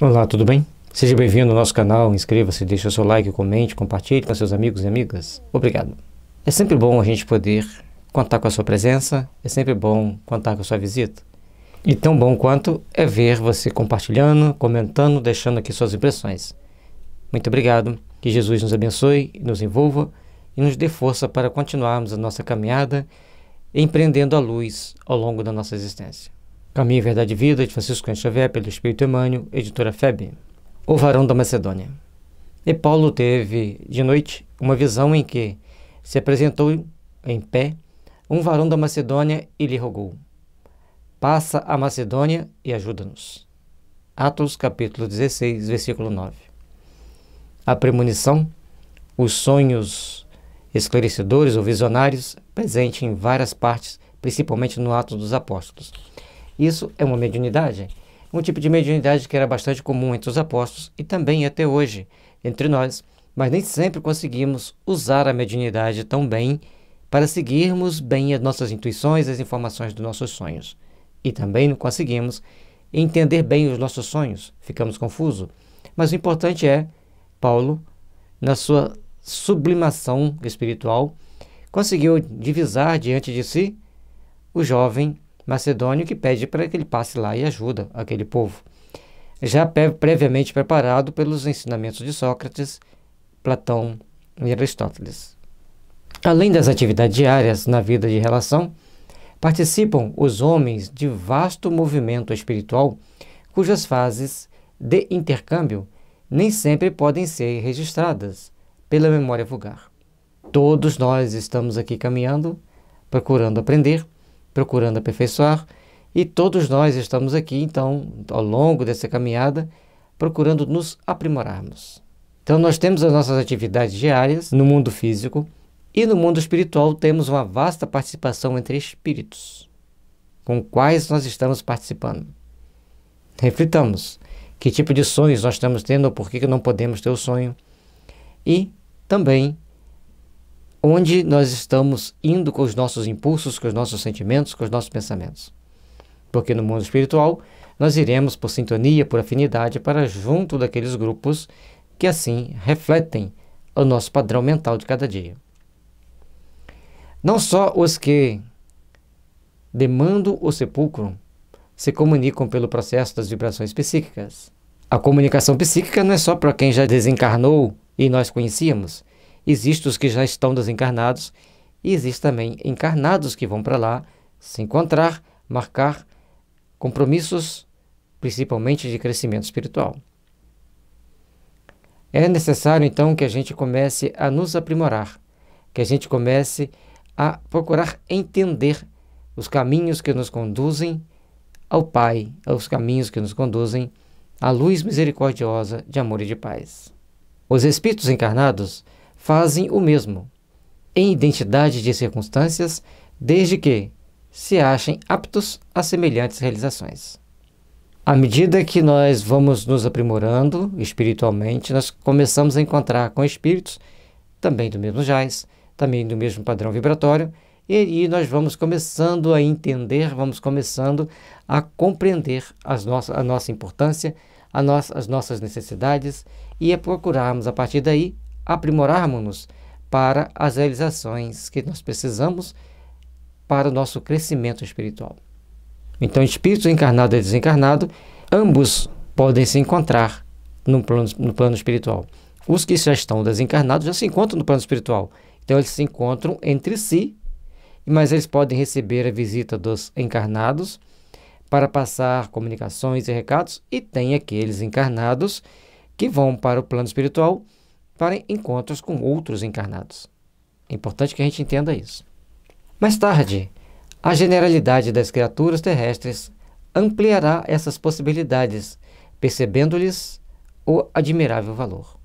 Olá, tudo bem? Seja bem-vindo ao nosso canal, inscreva-se, deixe o seu like, comente, compartilhe com seus amigos e amigas. Obrigado. É sempre bom a gente poder contar com a sua presença, é sempre bom contar com a sua visita. E tão bom quanto é ver você compartilhando, comentando, deixando aqui suas impressões. Muito obrigado, que Jesus nos abençoe, nos envolva e nos dê força para continuarmos a nossa caminhada empreendendo a luz ao longo da nossa existência. Caminho, Verdade e Vida, de Francisco Cunha Xavier, pelo Espírito Emmanuel, editora FEB. O Varão da Macedônia. E Paulo teve, de noite, uma visão em que se apresentou em pé um varão da Macedônia e lhe rogou: Passa a Macedônia e ajuda-nos. Atos capítulo 16, versículo 9. A premonição, os sonhos esclarecedores ou visionários, presente em várias partes, principalmente no Atos dos Apóstolos. Isso é uma mediunidade, um tipo de mediunidade que era bastante comum entre os apóstolos e também até hoje entre nós, mas nem sempre conseguimos usar a mediunidade tão bem para seguirmos bem as nossas intuições, as informações dos nossos sonhos. E também não conseguimos entender bem os nossos sonhos, ficamos confusos. Mas o importante é, Paulo, na sua sublimação espiritual, conseguiu divisar diante de si o jovem macedônio que pede para que ele passe lá e ajuda aquele povo. Já previamente preparado pelos ensinamentos de Sócrates, Platão e Aristóteles. Além das atividades diárias na vida de relação, participam os homens de vasto movimento espiritual cujas fases de intercâmbio nem sempre podem ser registradas pela memória vulgar. Todos nós estamos aqui caminhando, procurando aprender procurando aperfeiçoar, e todos nós estamos aqui, então, ao longo dessa caminhada, procurando nos aprimorarmos. Então, nós temos as nossas atividades diárias no mundo físico e no mundo espiritual temos uma vasta participação entre espíritos com quais nós estamos participando. Reflitamos que tipo de sonhos nós estamos tendo, ou por que não podemos ter o sonho, e também onde nós estamos indo com os nossos impulsos, com os nossos sentimentos, com os nossos pensamentos. Porque no mundo espiritual, nós iremos por sintonia, por afinidade, para junto daqueles grupos que assim refletem o nosso padrão mental de cada dia. Não só os que demandam o sepulcro se comunicam pelo processo das vibrações psíquicas. A comunicação psíquica não é só para quem já desencarnou e nós conhecíamos. Existem os que já estão desencarnados e existem também encarnados que vão para lá se encontrar, marcar compromissos, principalmente de crescimento espiritual. É necessário então que a gente comece a nos aprimorar, que a gente comece a procurar entender os caminhos que nos conduzem ao Pai, aos caminhos que nos conduzem à luz misericordiosa de amor e de paz. Os espíritos encarnados fazem o mesmo, em identidade de circunstâncias, desde que se achem aptos a semelhantes realizações. À medida que nós vamos nos aprimorando espiritualmente, nós começamos a encontrar com espíritos também do mesmo jazz, também do mesmo padrão vibratório, e, e nós vamos começando a entender, vamos começando a compreender as a nossa importância, a nossa, as nossas necessidades e a é procurarmos, a partir daí, aprimorarmos-nos para as realizações que nós precisamos para o nosso crescimento espiritual. Então, espírito encarnado e desencarnado, ambos podem se encontrar no plano, no plano espiritual. Os que já estão desencarnados já se encontram no plano espiritual. Então, eles se encontram entre si, mas eles podem receber a visita dos encarnados para passar comunicações e recados, e tem aqueles encarnados que vão para o plano espiritual para encontros com outros encarnados. É importante que a gente entenda isso. Mais tarde, a generalidade das criaturas terrestres ampliará essas possibilidades, percebendo-lhes o admirável valor.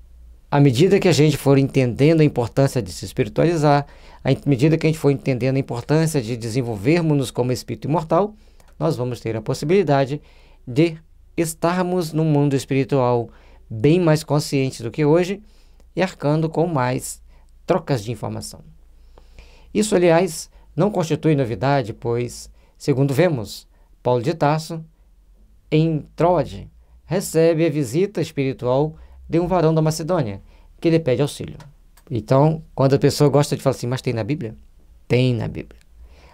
À medida que a gente for entendendo a importância de se espiritualizar, à medida que a gente for entendendo a importância de desenvolvermos-nos como espírito imortal, nós vamos ter a possibilidade de estarmos num mundo espiritual bem mais consciente do que hoje e arcando com mais trocas de informação. Isso, aliás, não constitui novidade, pois, segundo vemos, Paulo de Tarso, em Troade, recebe a visita espiritual de um varão da Macedônia, que lhe pede auxílio. Então, quando a pessoa gosta de falar assim, mas tem na Bíblia? Tem na Bíblia.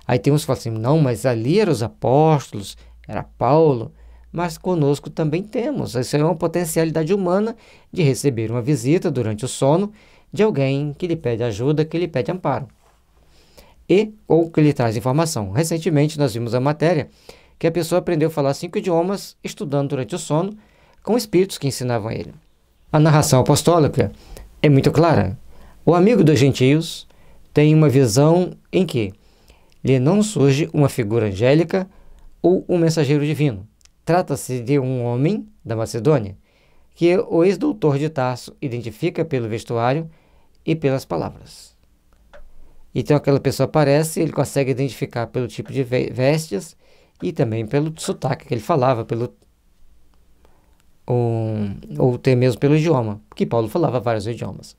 Aí tem uns que falam assim, não, mas ali eram os apóstolos, era Paulo mas conosco também temos. Isso é uma potencialidade humana de receber uma visita durante o sono de alguém que lhe pede ajuda, que lhe pede amparo. E ou que lhe traz informação. Recentemente nós vimos a matéria que a pessoa aprendeu a falar cinco idiomas estudando durante o sono com espíritos que ensinavam a ele. A narração apostólica é muito clara. O amigo dos gentios tem uma visão em que lhe não surge uma figura angélica ou um mensageiro divino, Trata-se de um homem da Macedônia que é o ex-doutor de Tarso identifica pelo vestuário e pelas palavras. Então aquela pessoa aparece, ele consegue identificar pelo tipo de vestes e também pelo sotaque que ele falava, pelo ou, ou até mesmo pelo idioma, porque Paulo falava vários idiomas.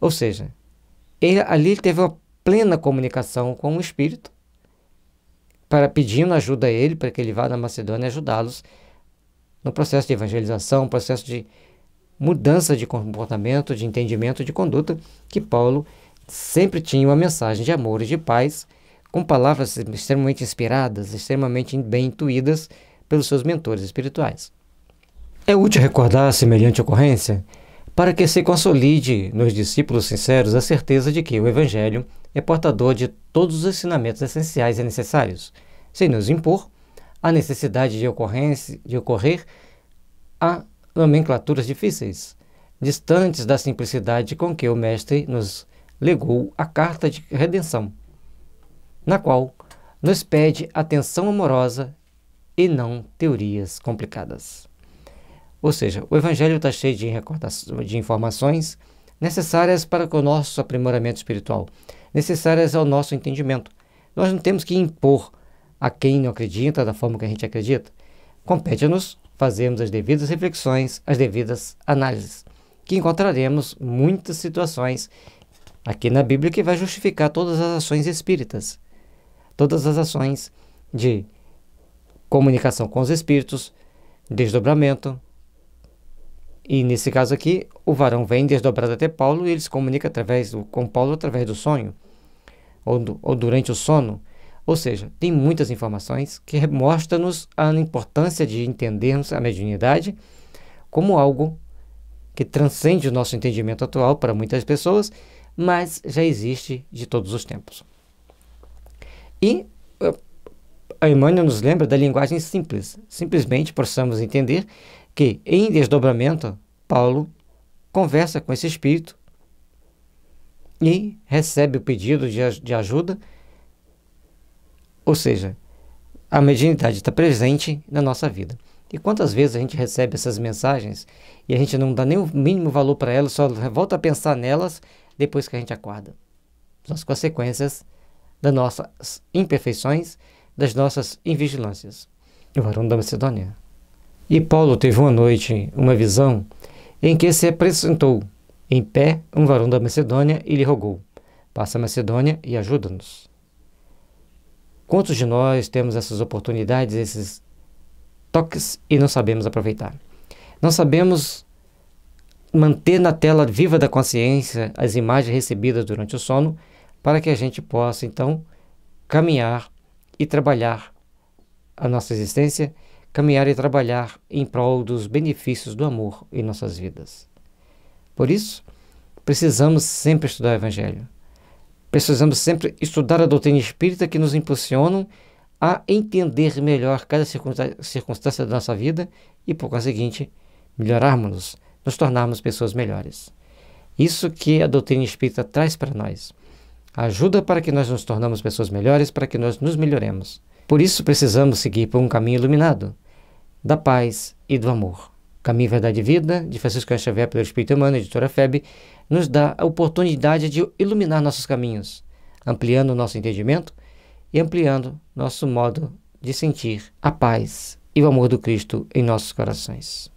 Ou seja, ele, ali teve uma plena comunicação com o Espírito para pedindo ajuda a ele, para que ele vá na Macedônia ajudá-los no processo de evangelização, processo de mudança de comportamento, de entendimento, de conduta, que Paulo sempre tinha uma mensagem de amor e de paz, com palavras extremamente inspiradas, extremamente bem intuídas pelos seus mentores espirituais. É útil recordar semelhante ocorrência para que se consolide nos discípulos sinceros a certeza de que o Evangelho é portador de todos os ensinamentos essenciais e necessários, sem nos impor a necessidade de, ocorrência, de ocorrer a nomenclaturas difíceis, distantes da simplicidade com que o Mestre nos legou a carta de redenção, na qual nos pede atenção amorosa e não teorias complicadas. Ou seja, o Evangelho está cheio de, de informações, necessárias para o nosso aprimoramento espiritual, necessárias ao nosso entendimento. Nós não temos que impor a quem não acredita da forma que a gente acredita. Compete-nos fazermos as devidas reflexões, as devidas análises, que encontraremos muitas situações aqui na Bíblia que vai justificar todas as ações espíritas, todas as ações de comunicação com os espíritos, desdobramento, e nesse caso aqui, o varão vem desdobrado até Paulo e ele se comunica através do, com Paulo através do sonho ou, do, ou durante o sono. Ou seja, tem muitas informações que mostram-nos a importância de entendermos a mediunidade como algo que transcende o nosso entendimento atual para muitas pessoas, mas já existe de todos os tempos. E eh, a Emmanuel nos lembra da linguagem simples. Simplesmente possamos entender que, em desdobramento, Paulo conversa com esse espírito e recebe o pedido de, de ajuda. Ou seja, a mediunidade está presente na nossa vida. E quantas vezes a gente recebe essas mensagens e a gente não dá nem o mínimo valor para elas, só volta a pensar nelas depois que a gente acorda? São as consequências das nossas imperfeições, das nossas invigilâncias. Eu, Harun da Macedônia. E Paulo teve uma noite uma visão em que se apresentou em pé um varão da Macedônia e lhe rogou: Passa a Macedônia e ajuda-nos. Quantos de nós temos essas oportunidades, esses toques e não sabemos aproveitar? Não sabemos manter na tela viva da consciência as imagens recebidas durante o sono para que a gente possa então caminhar e trabalhar a nossa existência caminhar e trabalhar em prol dos benefícios do amor em nossas vidas. Por isso, precisamos sempre estudar o Evangelho. Precisamos sempre estudar a doutrina espírita que nos impulsionam a entender melhor cada circunstância da nossa vida e, por conseguinte, melhorarmos-nos, nos tornarmos pessoas melhores. Isso que a doutrina espírita traz para nós. Ajuda para que nós nos tornamos pessoas melhores, para que nós nos melhoremos. Por isso precisamos seguir por um caminho iluminado, da paz e do amor. Caminho, Verdade e Vida, de Francisco Xavier pelo Espírito Humano, editora FEB, nos dá a oportunidade de iluminar nossos caminhos, ampliando nosso entendimento e ampliando nosso modo de sentir a paz e o amor do Cristo em nossos corações.